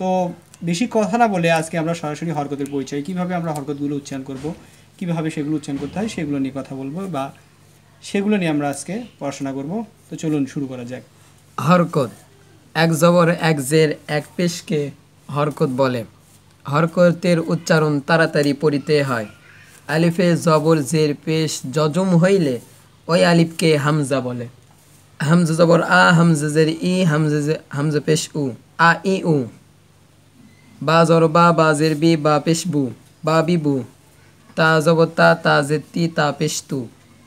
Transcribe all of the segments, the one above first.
তো বেশি কথা না বলে আজকে আমরা সরাসরি হরকতের পরিচয় কিভাবে আমরা হরকতগুলো উচ্চারণ করব কিভাবে সেগুলো উচ্চারণ করতে হয় সেগুলো নিয়ে কথা বলবো বা সেগুলো নিয়ে আমরা আজকে পড়াশোনা করব তো চলুন শুরু করা যাক হরকত এক জবর এক জের এক পেশকে হরকত বলে হরকতের উচ্চারণ তাড়াতাড়ি পড়িতে হয় আলিফে জবর জের পেশ জজম হইলে ওই আলিফকে হামজা বলে হামজা জবর আ হামজা জের ই হামজা হামজা পেশ উ আ ই উ বা জরবা বা জেরবি বা পেশবু বা বিবু তা জবতা তা জেতি তা পেশতু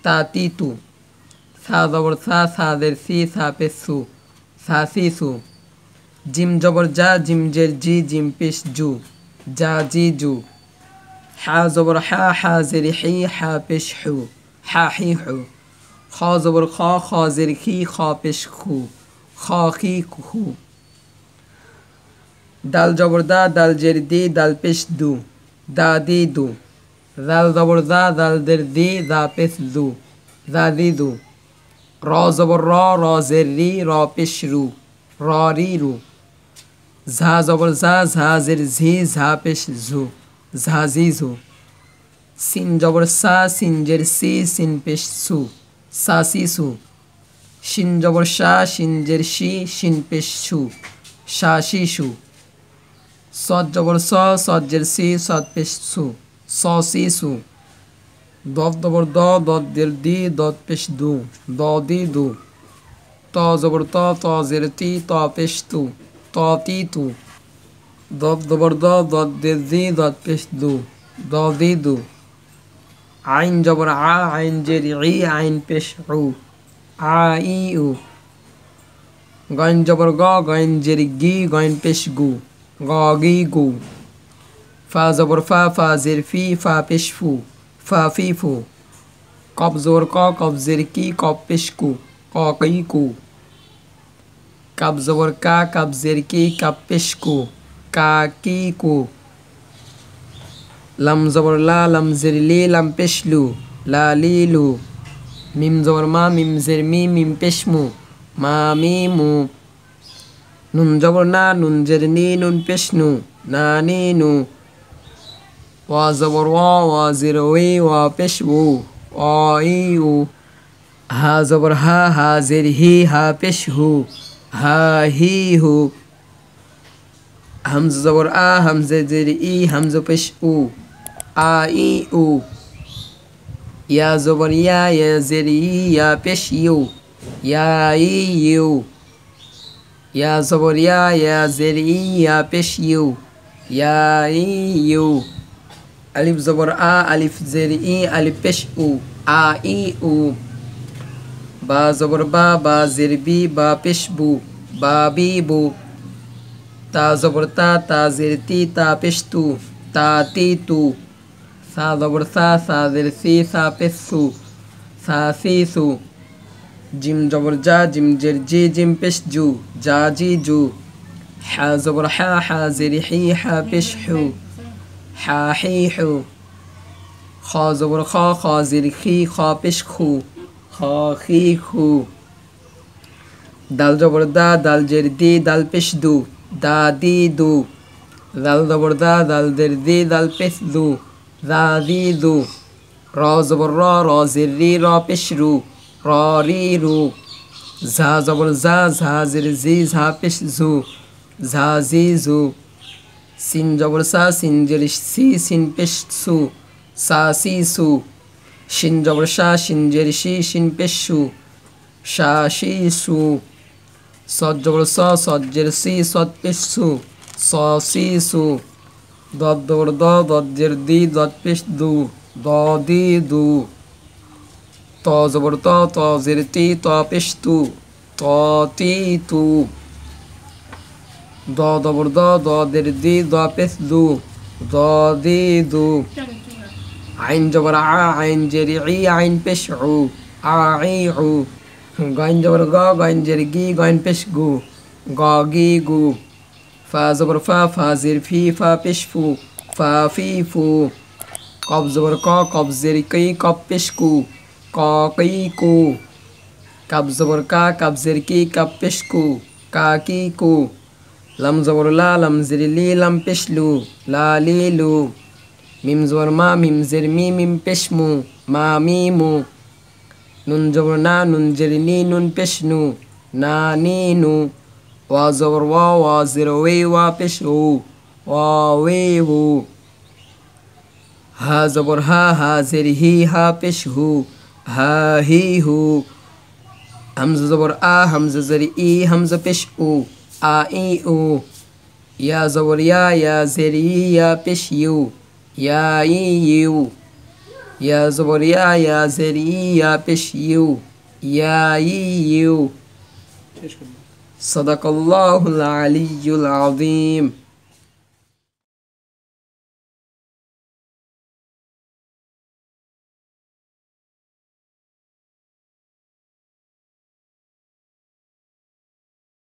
তা তিতু সা জবর সা সা জেরসি সা পেশু সা সিসু জিম জবর যা জিম জের জি জিম পেশ জু যা জি জু হা জবর হা হা জেরি হি হা পেশ হু হা হি হু খ জবর খ খ জের খি খ পেশ খু খ খি খু দাল জবরদা দাল জের দি দাল পেশ দু দা দি দু দাল জবরদা দাল জের দি দা পেশ দু দা দি দু র জবর র র জের রি র পেশ রু র রি রু ঝা জবর ঝা ঝা জের ঝি ঝা পেশ ঝু ঝা জি ঝু সিন জবর সা সিন জের সি সিন পেশ সু সা সি সু সিন জবর সা সিন জের সি সিন পেশ সু সা সি সু सौत जबर स सौत जेर सी सौत पेश सु सी सु दौत जबर दौ दौत दिल दी दौत पेश दु दौ दी दु तो जबर तो तो जेर ती तो पेश तू तो ती तू दौत जबर दौ दौत दिल दी दौत पेश दु दौ दी दु आइन जबर आ आइन जेर ई आइन पेश ऊ आ ई ऊ गैन जबर गौ गैन जेर गी गैन पेश गु غاغی کو فا زبرفا فا زرفی فا پشفو فا فیفو قب زورقا قب زرکی قب پشکو قاقی کو کب کا کب زرکی کب پشکو کاکی کو لم زورلا لم زرلی لم پشلو لالیلو میم زورما میم زرمی میم پشمو مامیمو নুন জবর না নুন জের নি নুন পেশ না নি নু ওয়া জবর ওয়া ওয়া জের ওই ওয়া পেশ ও অ ই উ হা জবর হা হা জের হি হা পেশ হু হা হি হু হামজ জবর আ হামজে জের ই হামজ পেশ উ আ ই উ ইয়া জবর ইয়া ইয়া জের ই ইয়া পেশ ইউ ইয়া ই ইউ Ya zaboria, Ya Zeri, Ya Peshiu, Ya Iu. Alif a, Alif Zeri, Alif Peshu, A u, Ba zabor Ba Zerbi, Ba Peshbu, Ba Bibu. Ta zabor Ta Zerti, Ta Peshtu, Ta Titu. Sa zabor Sa Zersi, Sa Pessu, Sa Sisu. জিম জবর জা gym জের জি gym পেশ জু জা জি জু হা জবর হা হা Jerry হি হা পেশ হু হা হি হু খ জবর খ খ জেরি খি খ পেশ খু খ খি খু দাল জবর দা দাল জের দি দাল পেশ দু দা দি দু দাল জবর দা দাল জের দি দাল পেশ দু দা দি দু র জবর র র জের রি র পেশ রু ফ্রু ঝা জবল ঝা ঝা জে জি ঝা পেশ জু ঝা জি ঝু সিন জবল সা সিন জে সি সিন পেশ সু সা সি সু সিন জবল সা সিন জে সি সিন পেশ সু সা সি সু স জবল স স জে সি সৎ পেশ সু স সি সু দত দৌড় দ দত জের দি দত পেশ দু দ দি দু ত জবর ত ত জের তি ত পেশ তু ত তি তু দ জবর দ দ দের দি দ পেশ দু দ দি দু আইন জবর আ আইন জেরি ই আইন পেশ উ আ ই উ গইন জবর গ গইন জেরি গি গইন পেশ গু গ গি গু ফা জবর ফা ফা জের ফি ফা পেশ ফু ফা ফি ফু কব জবর ক কব জেরি কই কব পেশ কু काकी को कब जबर का कब जर की कब पिश को काकी को लम जबर ला लम जर ली लम पिश लू ला ली लू मिम जबर मा मिम जर मी मिम पिश मु मा मी मु नुन जबर ना नुन जर नी नुन पिश नु ना नी नु वा जबर वा वा जर वे वा पिश हो वा वे हो हा जबर हा हा जर ही हा पिश हूँ ہاہی ہو حمز زبر آ حمز زری ای حمز پش او آ ای او یا زبر یا یا زری یا پش یو یا ای یو یا زبر یا یا زری یا پش یو یا ای یو صدق اللہ العلی العظیم